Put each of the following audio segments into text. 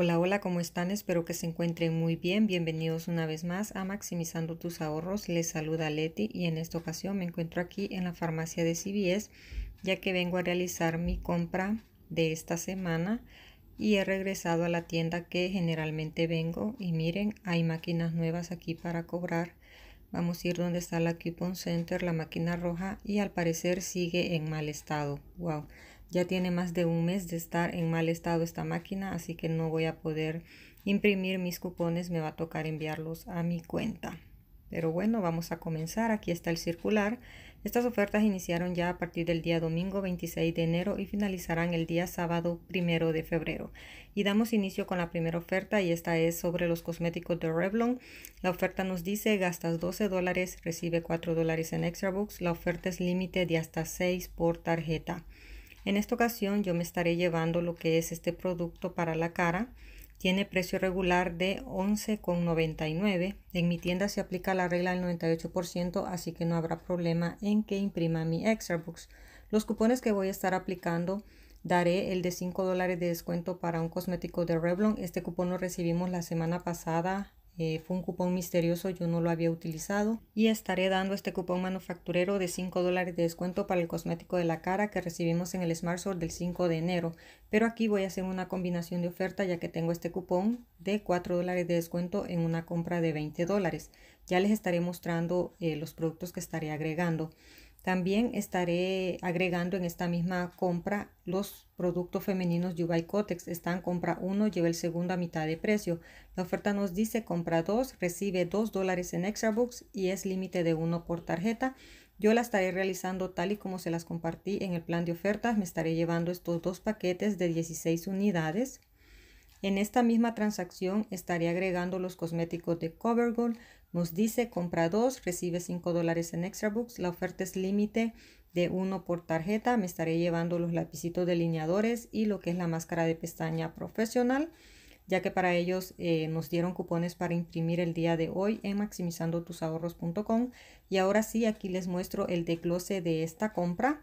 Hola, hola, ¿cómo están? Espero que se encuentren muy bien. Bienvenidos una vez más a Maximizando tus ahorros. Les saluda Leti y en esta ocasión me encuentro aquí en la farmacia de CBS ya que vengo a realizar mi compra de esta semana y he regresado a la tienda que generalmente vengo y miren, hay máquinas nuevas aquí para cobrar. Vamos a ir donde está la Coupon Center, la máquina roja y al parecer sigue en mal estado. Wow. Ya tiene más de un mes de estar en mal estado esta máquina, así que no voy a poder imprimir mis cupones, me va a tocar enviarlos a mi cuenta. Pero bueno, vamos a comenzar. Aquí está el circular. Estas ofertas iniciaron ya a partir del día domingo 26 de enero y finalizarán el día sábado 1 de febrero. Y damos inicio con la primera oferta y esta es sobre los cosméticos de Revlon. La oferta nos dice gastas 12 dólares, recibe 4 dólares en extra books. La oferta es límite de hasta 6 por tarjeta. En esta ocasión yo me estaré llevando lo que es este producto para la cara. Tiene precio regular de 11,99. En mi tienda se aplica la regla del 98%, así que no habrá problema en que imprima mi extra box. Los cupones que voy a estar aplicando daré el de 5 dólares de descuento para un cosmético de Revlon. Este cupón lo recibimos la semana pasada eh, fue un cupón misterioso, yo no lo había utilizado. Y estaré dando este cupón manufacturero de 5 dólares de descuento para el cosmético de la cara que recibimos en el Smart del 5 de enero. Pero aquí voy a hacer una combinación de oferta ya que tengo este cupón de 4 dólares de descuento en una compra de 20 dólares. Ya les estaré mostrando eh, los productos que estaré agregando. También estaré agregando en esta misma compra los productos femeninos de Están compra uno, lleva el segundo a mitad de precio. La oferta nos dice compra 2, recibe 2 dólares en extra books y es límite de uno por tarjeta. Yo la estaré realizando tal y como se las compartí en el plan de ofertas. Me estaré llevando estos dos paquetes de 16 unidades. En esta misma transacción estaré agregando los cosméticos de CoverGirl, nos dice compra dos, recibe cinco dólares en extra books. La oferta es límite de uno por tarjeta. Me estaré llevando los lapicitos delineadores y lo que es la máscara de pestaña profesional, ya que para ellos eh, nos dieron cupones para imprimir el día de hoy en ahorros.com Y ahora sí, aquí les muestro el desglose de esta compra.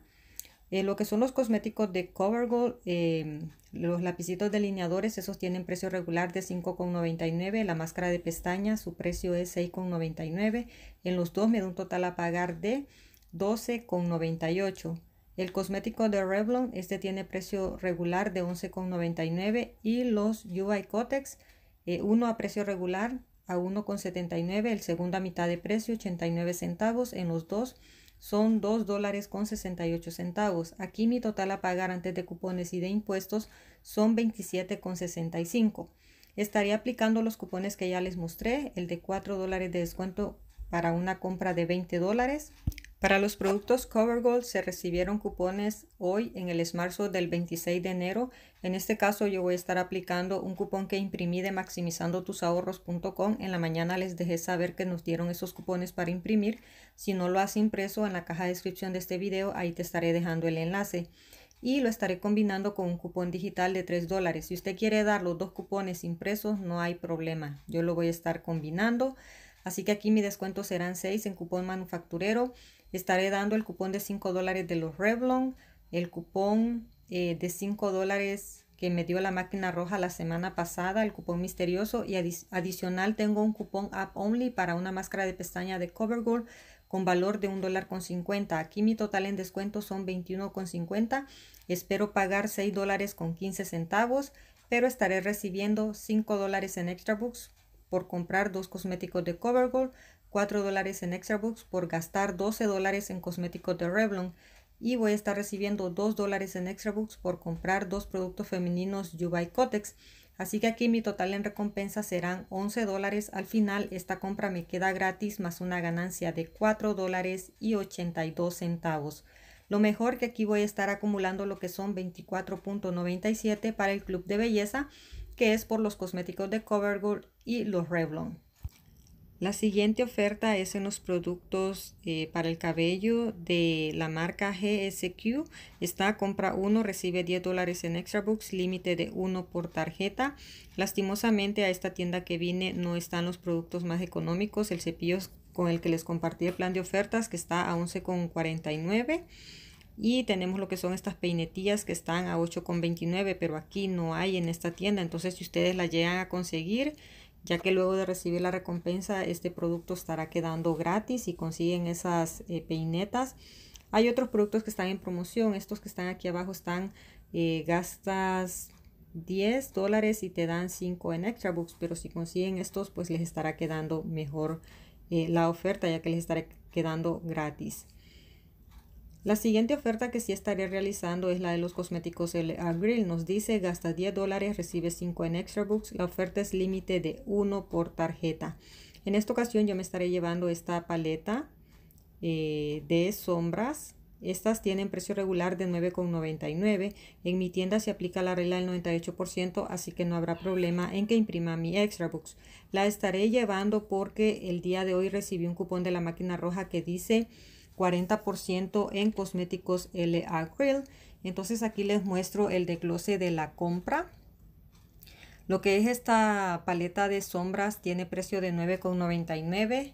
Eh, lo que son los cosméticos de CoverGirl, em, los lapicitos delineadores, esos tienen precio regular de 5,99. La máscara de pestañas, su precio es 6,99. En los dos me da un total a pagar de 12,98. El cosmético de Revlon, este tiene precio regular de 11,99. Y los UI Cotex, eh, uno a precio regular a 1,79. El segundo a mitad de precio, 89 centavos. En los dos son 2 dólares con 68 centavos. Aquí mi total a pagar antes de cupones y de impuestos son 27 con 65. Estaré aplicando los cupones que ya les mostré, el de 4 dólares de descuento para una compra de 20 dólares, para los productos CoverGold se recibieron cupones hoy en el esmarzo del 26 de enero. En este caso yo voy a estar aplicando un cupón que imprimí de ahorros.com. En la mañana les dejé saber que nos dieron esos cupones para imprimir. Si no lo has impreso en la caja de descripción de este video, ahí te estaré dejando el enlace. Y lo estaré combinando con un cupón digital de 3 dólares. Si usted quiere dar los dos cupones impresos, no hay problema. Yo lo voy a estar combinando. Así que aquí mi descuento serán 6 en cupón manufacturero. Estaré dando el cupón de 5 dólares de los Revlon, el cupón eh, de 5 dólares que me dio la máquina roja la semana pasada, el cupón misterioso y adicional tengo un cupón App Only para una máscara de pestaña de CoverGirl con valor de un dólar con 50. Aquí mi total en descuento son 21.50. Espero pagar 6 dólares con 15 centavos, pero estaré recibiendo 5 dólares en extra books por comprar dos cosméticos de CoverGirl 4 dólares en extra books por gastar 12 dólares en cosméticos de Revlon y voy a estar recibiendo 2 dólares en extra books por comprar dos productos femeninos Yubai Cotex. Así que aquí mi total en recompensa serán 11 dólares. Al final esta compra me queda gratis más una ganancia de 4 dólares y 82 centavos. Lo mejor que aquí voy a estar acumulando lo que son 24.97 para el club de belleza, que es por los cosméticos de CoverGirl y los Revlon. La siguiente oferta es en los productos eh, para el cabello de la marca GSQ. Está compra 1, recibe 10 dólares en extra books, límite de 1 por tarjeta. Lastimosamente a esta tienda que vine no están los productos más económicos. El cepillo con el que les compartí el plan de ofertas que está a 11,49. Y tenemos lo que son estas peinetillas que están a 8,29, pero aquí no hay en esta tienda. Entonces si ustedes la llegan a conseguir ya que luego de recibir la recompensa este producto estará quedando gratis y consiguen esas eh, peinetas. Hay otros productos que están en promoción, estos que están aquí abajo están eh, gastas 10 dólares y te dan 5 en extra books, pero si consiguen estos pues les estará quedando mejor eh, la oferta ya que les estará quedando gratis. La siguiente oferta que sí estaré realizando es la de los cosméticos el Abril. Nos dice, gasta 10 dólares, recibe 5 en Extra Books. La oferta es límite de 1 por tarjeta. En esta ocasión yo me estaré llevando esta paleta eh, de sombras. Estas tienen precio regular de 9,99. En mi tienda se aplica la regla del 98%, así que no habrá problema en que imprima mi Extra Books. La estaré llevando porque el día de hoy recibí un cupón de la máquina roja que dice 40% en cosméticos LA Grill. Entonces aquí les muestro el desglose de la compra. Lo que es esta paleta de sombras tiene precio de 9,99.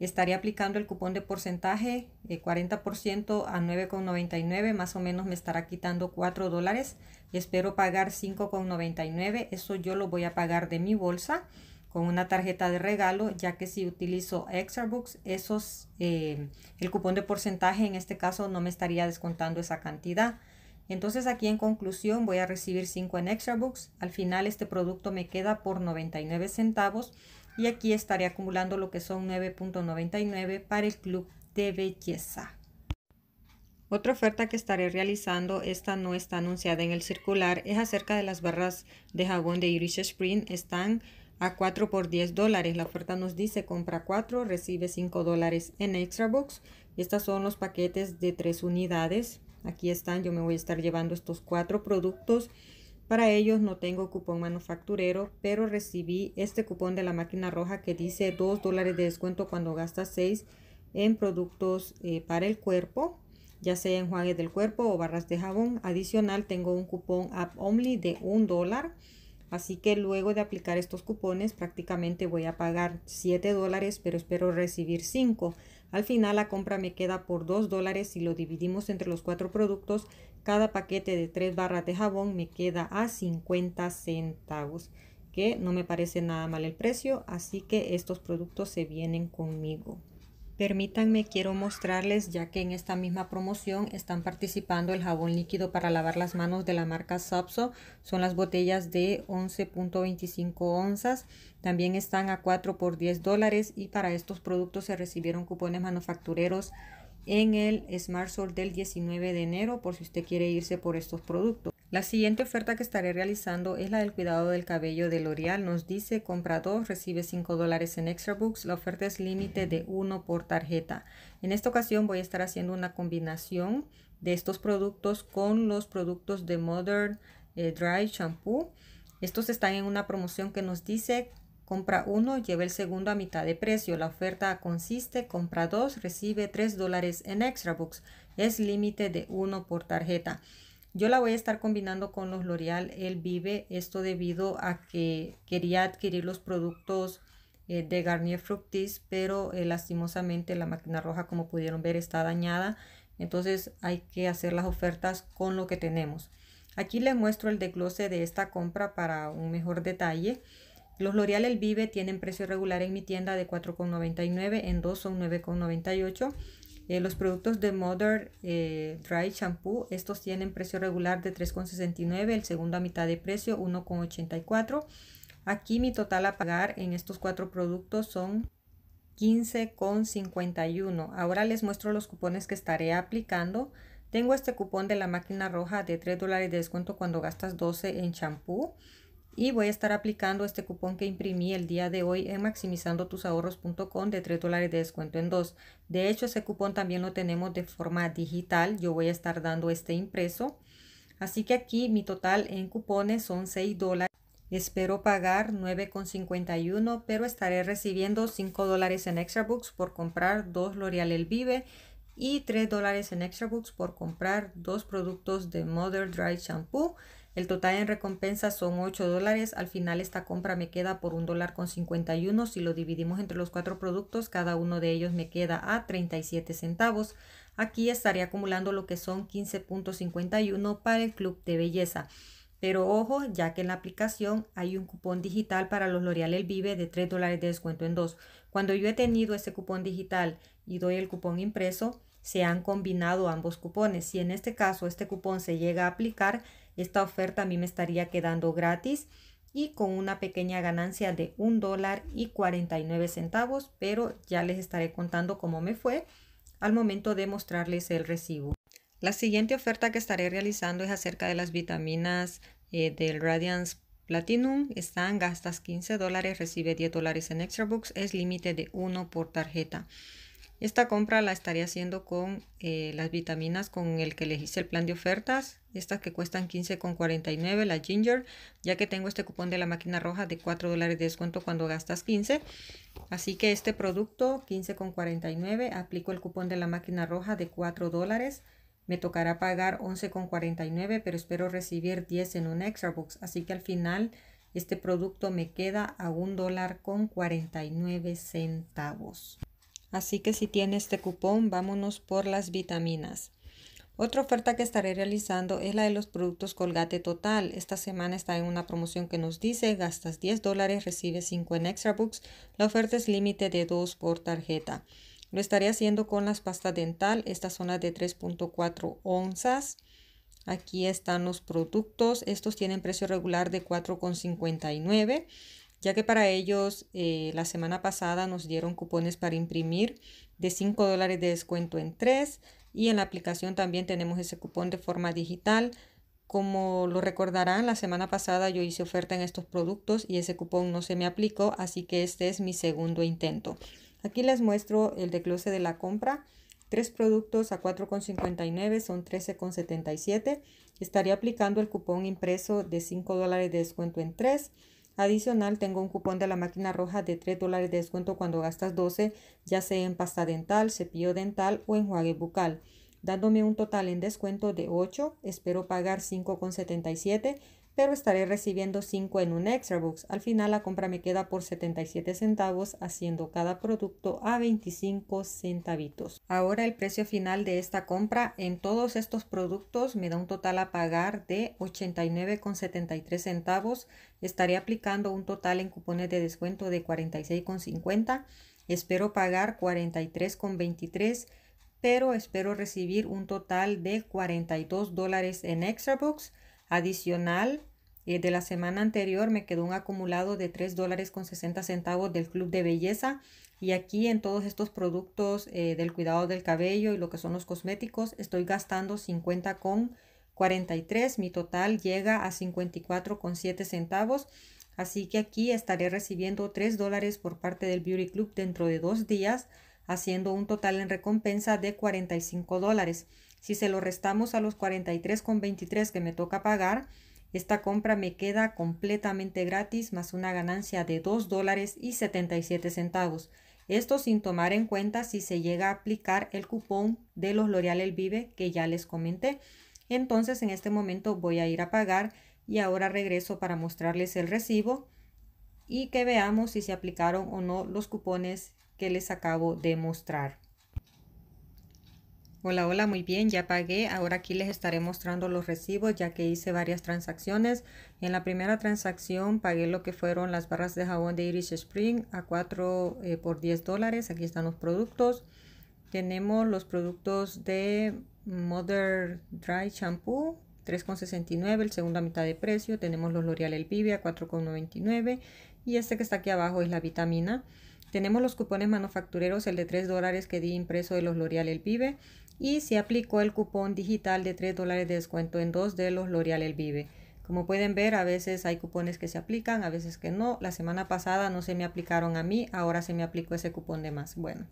estaría aplicando el cupón de porcentaje de eh, 40% a 9,99. Más o menos me estará quitando 4 dólares. y Espero pagar 5,99. Eso yo lo voy a pagar de mi bolsa con una tarjeta de regalo, ya que si utilizo Extrabooks, esos, eh, el cupón de porcentaje en este caso no me estaría descontando esa cantidad. Entonces aquí en conclusión voy a recibir 5 en Extrabooks. Al final este producto me queda por 99 centavos y aquí estaré acumulando lo que son 9.99 para el club de belleza. Otra oferta que estaré realizando, esta no está anunciada en el circular, es acerca de las barras de jabón de Irish Spring. Están a 4 por 10 dólares. La oferta nos dice compra 4, recibe 5 dólares en Extra Box. estos son los paquetes de 3 unidades. Aquí están, yo me voy a estar llevando estos 4 productos. Para ellos no tengo cupón manufacturero, pero recibí este cupón de la máquina roja que dice 2 dólares de descuento cuando gastas 6 en productos eh, para el cuerpo, ya sea enjuagues del cuerpo o barras de jabón. Adicional tengo un cupón App Only de 1 dólar Así que luego de aplicar estos cupones prácticamente voy a pagar 7 dólares, pero espero recibir 5. Al final la compra me queda por 2 dólares y lo dividimos entre los cuatro productos. Cada paquete de 3 barras de jabón me queda a 50 centavos, que no me parece nada mal el precio, así que estos productos se vienen conmigo. Permítanme, quiero mostrarles, ya que en esta misma promoción están participando el jabón líquido para lavar las manos de la marca Sapso. Son las botellas de 11.25 onzas. También están a 4 por 10 dólares y para estos productos se recibieron cupones manufactureros en el Smart del 19 de enero por si usted quiere irse por estos productos. La siguiente oferta que estaré realizando es la del cuidado del cabello de L'Oreal. Nos dice compra 2, recibe 5 dólares en Extra Books. La oferta es límite de 1 por tarjeta. En esta ocasión voy a estar haciendo una combinación de estos productos con los productos de Modern eh, Dry Shampoo. Estos están en una promoción que nos dice compra 1, lleva el segundo a mitad de precio. La oferta consiste compra 2, recibe 3 dólares en Extra Books. Es límite de 1 por tarjeta. Yo la voy a estar combinando con los L'Oreal El Vive, esto debido a que quería adquirir los productos eh, de Garnier Fructis, pero eh, lastimosamente la máquina roja, como pudieron ver, está dañada. Entonces hay que hacer las ofertas con lo que tenemos. Aquí les muestro el desglose de esta compra para un mejor detalle. Los L'Oreal El Vive tienen precio regular en mi tienda de 4,99, en dos son 9,98 eh, los productos de Mother eh, Dry Shampoo, estos tienen precio regular de 3,69, el segundo a mitad de precio 1,84. Aquí mi total a pagar en estos cuatro productos son 15,51. Ahora les muestro los cupones que estaré aplicando. Tengo este cupón de la máquina roja de 3 dólares de descuento cuando gastas 12 en shampoo. Y voy a estar aplicando este cupón que imprimí el día de hoy en ahorros.com de 3 dólares de descuento en 2. De hecho, ese cupón también lo tenemos de forma digital. Yo voy a estar dando este impreso. Así que aquí mi total en cupones son 6 dólares. Espero pagar 9,51, pero estaré recibiendo 5 dólares en Extra Books por comprar 2 L'Oreal El Vive y 3 dólares en Extra Books por comprar dos productos de Mother Dry Shampoo el total en recompensa son 8 dólares. Al final esta compra me queda por un dólar con 51. Si lo dividimos entre los cuatro productos, cada uno de ellos me queda a 37 centavos. Aquí estaré acumulando lo que son 15.51 para el club de belleza. Pero ojo, ya que en la aplicación hay un cupón digital para los L'Oreal El Vive de 3 dólares de descuento en 2. Cuando yo he tenido ese cupón digital y doy el cupón impreso, se han combinado ambos cupones. Si en este caso este cupón se llega a aplicar, esta oferta a mí me estaría quedando gratis y con una pequeña ganancia de un dólar y 49 centavos, pero ya les estaré contando cómo me fue al momento de mostrarles el recibo. La siguiente oferta que estaré realizando es acerca de las vitaminas eh, del Radiance Platinum. Están gastas 15 dólares, recibe 10 dólares en extra books, es límite de 1 por tarjeta. Esta compra la estaré haciendo con eh, las vitaminas con el que elegí el plan de ofertas, estas que cuestan 15,49, la Ginger, ya que tengo este cupón de la máquina roja de 4 dólares de descuento cuando gastas 15. Así que este producto, 15,49, aplico el cupón de la máquina roja de 4 dólares. Me tocará pagar 11,49, pero espero recibir 10 en un extra box. Así que al final este producto me queda a $1 dólar con 49 centavos. Así que si tiene este cupón, vámonos por las vitaminas. Otra oferta que estaré realizando es la de los productos Colgate Total. Esta semana está en una promoción que nos dice gastas 10 dólares, recibes 5 en Extra Books. La oferta es límite de 2 por tarjeta. Lo estaré haciendo con las pastas dental. Estas son las de 3.4 onzas. Aquí están los productos. Estos tienen precio regular de 4,59 ya que para ellos eh, la semana pasada nos dieron cupones para imprimir de 5 dólares de descuento en 3 y en la aplicación también tenemos ese cupón de forma digital. Como lo recordarán, la semana pasada yo hice oferta en estos productos y ese cupón no se me aplicó, así que este es mi segundo intento. Aquí les muestro el close de la compra. Tres productos a 4,59 son 13,77. estaría aplicando el cupón impreso de 5 dólares de descuento en 3 Adicional, tengo un cupón de la máquina roja de 3 dólares de descuento cuando gastas 12, ya sea en pasta dental, cepillo dental o enjuague bucal, dándome un total en descuento de 8. Espero pagar 5,77 pero estaré recibiendo 5 en un extra box. Al final la compra me queda por 77 centavos, haciendo cada producto a 25 centavitos. Ahora el precio final de esta compra en todos estos productos me da un total a pagar de 89,73 centavos. Estaré aplicando un total en cupones de descuento de 46,50. Espero pagar 43,23 pero espero recibir un total de 42 dólares en extra box Adicional, eh, de la semana anterior me quedó un acumulado de 3 dólares con 60 centavos del Club de Belleza. Y aquí en todos estos productos eh, del cuidado del cabello y lo que son los cosméticos, estoy gastando 50 con 43. Mi total llega a 54 con 7 centavos. Así que aquí estaré recibiendo 3 dólares por parte del Beauty Club dentro de dos días haciendo un total en recompensa de 45 dólares. Si se lo restamos a los 43,23 que me toca pagar, esta compra me queda completamente gratis más una ganancia de 2 dólares y 77 centavos. Esto sin tomar en cuenta si se llega a aplicar el cupón de los L'Oreal El Vive que ya les comenté. Entonces en este momento voy a ir a pagar y ahora regreso para mostrarles el recibo y que veamos si se aplicaron o no los cupones que les acabo de mostrar. Hola, hola, muy bien, ya pagué. Ahora aquí les estaré mostrando los recibos ya que hice varias transacciones. En la primera transacción pagué lo que fueron las barras de jabón de Irish Spring a 4 eh, por 10 dólares. Aquí están los productos. Tenemos los productos de Mother Dry Shampoo 3,69, el segundo a mitad de precio. Tenemos los L'Oreal el a 4,99 y este que está aquí abajo es la vitamina. Tenemos los cupones manufactureros, el de 3 dólares que di impreso de los L'Oreal El Vive y se aplicó el cupón digital de 3 dólares de descuento en dos de los L'Oreal El Vive. Como pueden ver, a veces hay cupones que se aplican, a veces que no. La semana pasada no se me aplicaron a mí, ahora se me aplicó ese cupón de más. Bueno,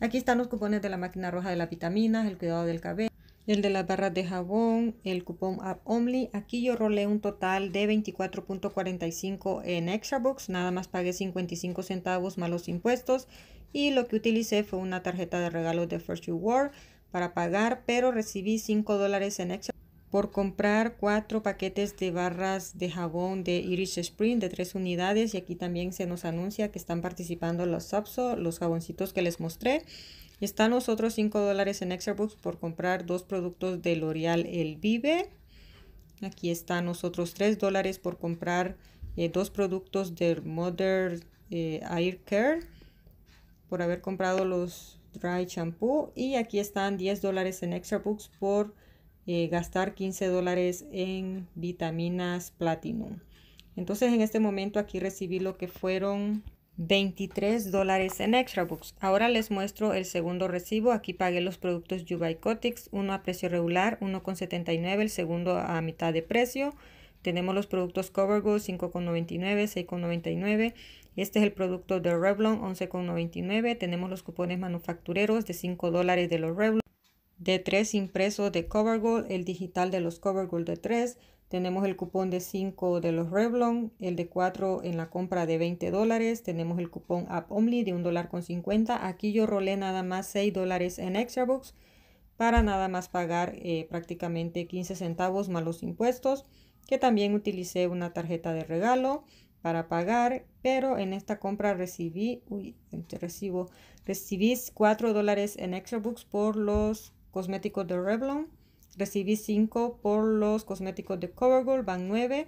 aquí están los cupones de la máquina roja de la vitamina, el cuidado del cabello el de las barras de jabón, el cupón App Only. Aquí yo rolé un total de 24.45 en Extra nada más pagué 55 centavos más los impuestos y lo que utilicé fue una tarjeta de regalo de First Reward para pagar, pero recibí 5 dólares en Extra por comprar cuatro paquetes de barras de jabón de Irish Spring de tres unidades y aquí también se nos anuncia que están participando los Sapso, los jaboncitos que les mostré. Están los otros 5 dólares en Extra Books por comprar dos productos de L'Oreal El Vive. Aquí están los otros 3 dólares por comprar eh, dos productos de Mother eh, Air Care. Por haber comprado los Dry Shampoo. Y aquí están 10 dólares en Extra Books por eh, gastar 15 dólares en vitaminas Platinum. Entonces en este momento aquí recibí lo que fueron 23 dólares en Extra Books. Ahora les muestro el segundo recibo. Aquí pagué los productos Yubaicotics, uno a precio regular, 1,79, el segundo a mitad de precio. Tenemos los productos CoverGo 5,99, 6,99. Este es el producto de Revlon 11,99. Tenemos los cupones manufactureros de 5 dólares de los Revlon, de 3 impresos de Covergold, el digital de los Covergold de 3 tenemos el cupón de 5 de los Revlon, el de 4 en la compra de 20 dólares. Tenemos el cupón App Only de 1 dólar con 50. Aquí yo rolé nada más 6 dólares en Extra Books para nada más pagar eh, prácticamente 15 centavos más los impuestos, que también utilicé una tarjeta de regalo para pagar, pero en esta compra recibí, recibí 4 dólares en Extra Books por los cosméticos de Revlon Recibí 5 por los cosméticos de CoverGirl, van 9.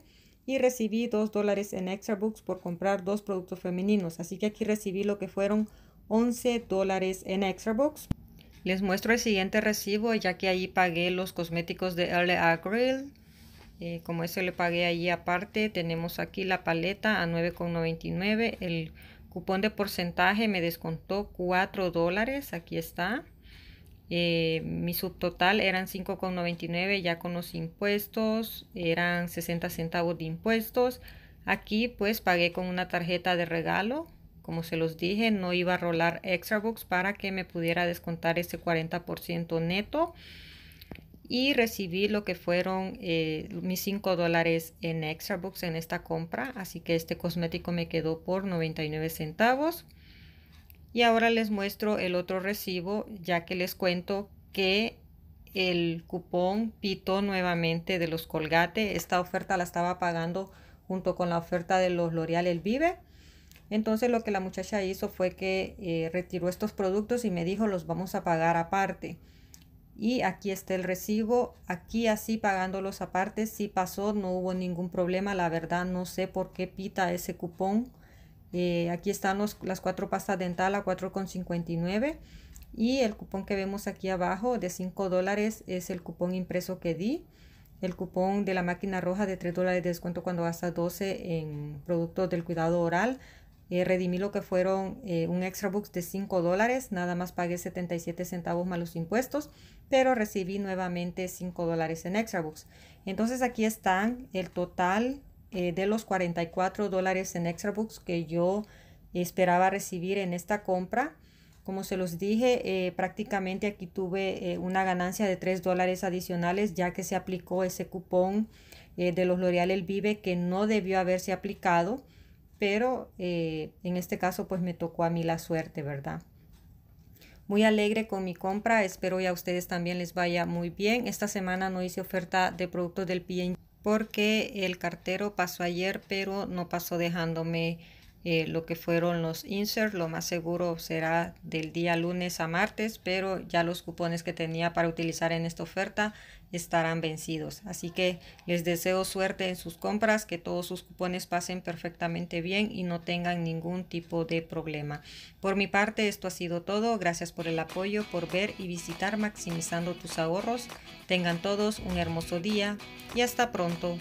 Y recibí 2 dólares en Extra box por comprar dos productos femeninos. Así que aquí recibí lo que fueron 11 dólares en Extra box Les muestro el siguiente recibo ya que ahí pagué los cosméticos de early Grill. Eh, como eso le pagué allí aparte, tenemos aquí la paleta a 9,99. El cupón de porcentaje me descontó 4 dólares. Aquí está. Eh, mi subtotal eran 5,99 ya con los impuestos, eran 60 centavos de impuestos. Aquí pues pagué con una tarjeta de regalo, como se los dije, no iba a rolar extra para que me pudiera descontar ese 40% neto y recibí lo que fueron eh, mis 5 dólares en extra en esta compra así que este cosmético me quedó por 99 centavos y ahora les muestro el otro recibo, ya que les cuento que el cupón pitó nuevamente de los Colgate. Esta oferta la estaba pagando junto con la oferta de los L'Oreal El Vive. Entonces lo que la muchacha hizo fue que eh, retiró estos productos y me dijo los vamos a pagar aparte. Y aquí está el recibo, aquí así pagándolos aparte, sí pasó, no hubo ningún problema, la verdad no sé por qué pita ese cupón eh, aquí están las cuatro pastas dental a 4,59 y el cupón que vemos aquí abajo de 5 dólares es el cupón impreso que di. El cupón de la máquina roja de 3 dólares de descuento cuando gastas 12 en productos del cuidado oral. Eh, redimí lo que fueron eh, un extra box de 5 dólares, nada más pagué 77 centavos más los impuestos, pero recibí nuevamente 5 dólares en extra box Entonces aquí están el total eh, de los 44 dólares en extra books que yo esperaba recibir en esta compra. Como se los dije, eh, prácticamente aquí tuve eh, una ganancia de 3 dólares adicionales ya que se aplicó ese cupón de los L'Oreal El Vive que no debió haberse aplicado, pero en este caso pues me tocó a mí la suerte, ¿verdad? Muy alegre con mi compra, espero ya a ustedes también les vaya muy bien. Esta semana no hice oferta de productos del P&G porque el cartero pasó ayer, pero no pasó dejándome eh, lo que fueron los inserts. Lo más seguro será del día lunes a martes, pero ya los cupones que tenía para utilizar en esta oferta estarán vencidos. Así que les deseo suerte en sus compras, que todos sus cupones pasen perfectamente bien y no tengan ningún tipo de problema. Por mi parte, esto ha sido todo. Gracias por el apoyo, por ver y visitar Maximizando tus ahorros. Tengan todos un hermoso día y hasta pronto.